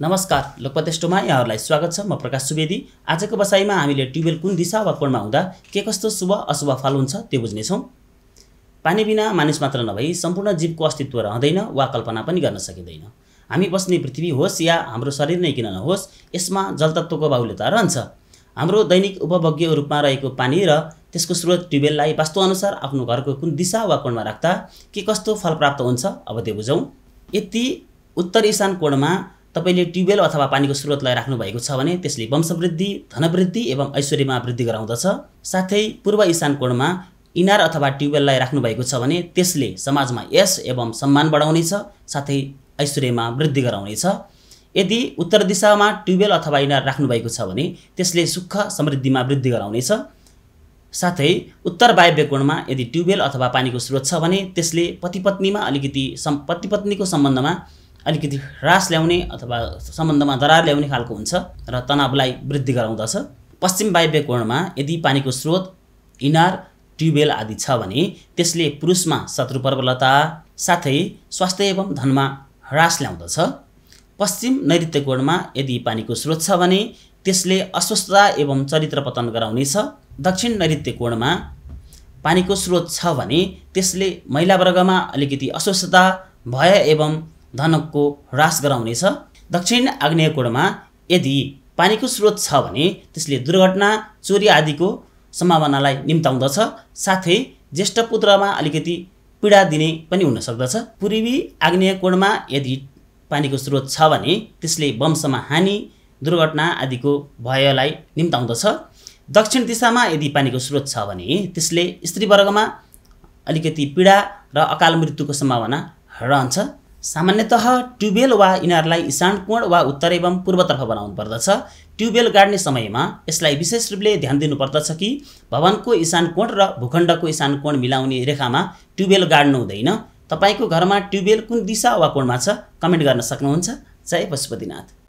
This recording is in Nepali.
नमस्कार लोकपतेष्टमा यहाँहरूलाई स्वागत छ म प्रकाश सुवेदी आजको बसाइमा हामीले ट्युबवेल कुन दिशा वा कोणमा हुँदा के कस्तो शुभ अशुभ फल हुन्छ त्यो बुझ्नेछौँ पानी बिना मानिस मात्र नभई सम्पूर्ण जीवको अस्तित्व रहँदैन वा कल्पना पनि गर्न सकिँदैन हामी बस्ने पृथ्वी होस् या हाम्रो शरीर नै किन नहोस् यसमा जलतत्त्वको बाहुल्यता रहन्छ हाम्रो दैनिक उपभोग्य रूपमा रहेको पानी र त्यसको स्रोत ट्युबवेललाई वास्तुअनुसार आफ्नो घरको कुन दिशा वा कोणमा राख्दा के कस्तो फल प्राप्त हुन्छ अब त्यो बुझौँ यति उत्तर ईशान कोणमा तपाईँले ट्युबवेल अथवा पानीको स्रोतलाई राख्नुभएको छ भने त्यसले वंशवृद्धि धनवृद्धि एवं ऐश्वर्यमा वृद्धि गराउँदछ साथै पूर्व इशान कोणमा इनार अथवा ट्युबवेललाई राख्नुभएको छ भने त्यसले समाजमा यस एवं सम्मान बढाउनेछ साथै ऐश्वर्यमा वृद्धि गराउनेछ यदि उत्तर दिशामा ट्युबवेल अथवा इनार राख्नुभएको छ भने त्यसले सुख समृद्धिमा वृद्धि गराउनेछ साथै उत्तर वायव्य कोणमा यदि ट्युबवेल अथवा पानीको स्रोत छ भने त्यसले पतिपत्नीमा अलिकति सम् पतिपत्नीको सम्बन्धमा अलिकति ह्रास ल्याउने अथवा सम्बन्धमा दरार ल्याउने खालको हुन्छ र तनावलाई वृद्धि गराउँदछ पश्चिम वायव्य कोणमा यदि पानीको स्रोत इनार ट्युबवेल आदि छ भने त्यसले पुरुषमा शत्रु प्रबलता साथै स्वास्थ्य एवं धनमा ह्रास ल्याउँदछ पश्चिम नैऋत्य कोणमा यदि पानीको स्रोत छ भने त्यसले अस्वस्थता एवं चरित्र पतन गराउनेछ दक्षिण नैऋत्य कोणमा पानीको स्रोत छ भने त्यसले महिलावर्गमा अलिकति अस्वस्थता भय एवं धनकको ह्रास गराउनेछ दक्षिण आग्नेय कोणमा यदि पानीको स्रोत छ भने त्यसले दुर्घटना चोरी आदिको सम्भावनालाई निम्ताउँदछ साथै ज्येष्ठ पुत्रमा अलिकति पीडा दिने पनि हुन सक्दछ पूर्वी आग्नेय कोणमा यदि पानीको स्रोत छ भने त्यसले वंशमा हानि दुर्घटना आदिको भयलाई निम्ताउँदछ दक्षिण दिशामा यदि पानीको स्रोत छ भने त्यसले स्त्रीवर्गमा अलिकति पीडा र अकाल मृत्युको सम्भावना रहन्छ सामान्यतः ट्युबवेल वा यिनीहरूलाई कोण वा उत्तर एवं पूर्वतर्फ बनाउनु पर्दछ ट्युबवेल गाड्ने समयमा यसलाई विशेष रूपले ध्यान दिनुपर्दछ कि भवनको कोण र भूखण्डको कोण मिलाउने रेखामा ट्युबवेल गाड्नु हुँदैन तपाईँको घरमा ट्युबवेल कुन दिशा वा कोणमा छ कमेन्ट गर्न सक्नुहुन्छ जय पशुपतिनाथ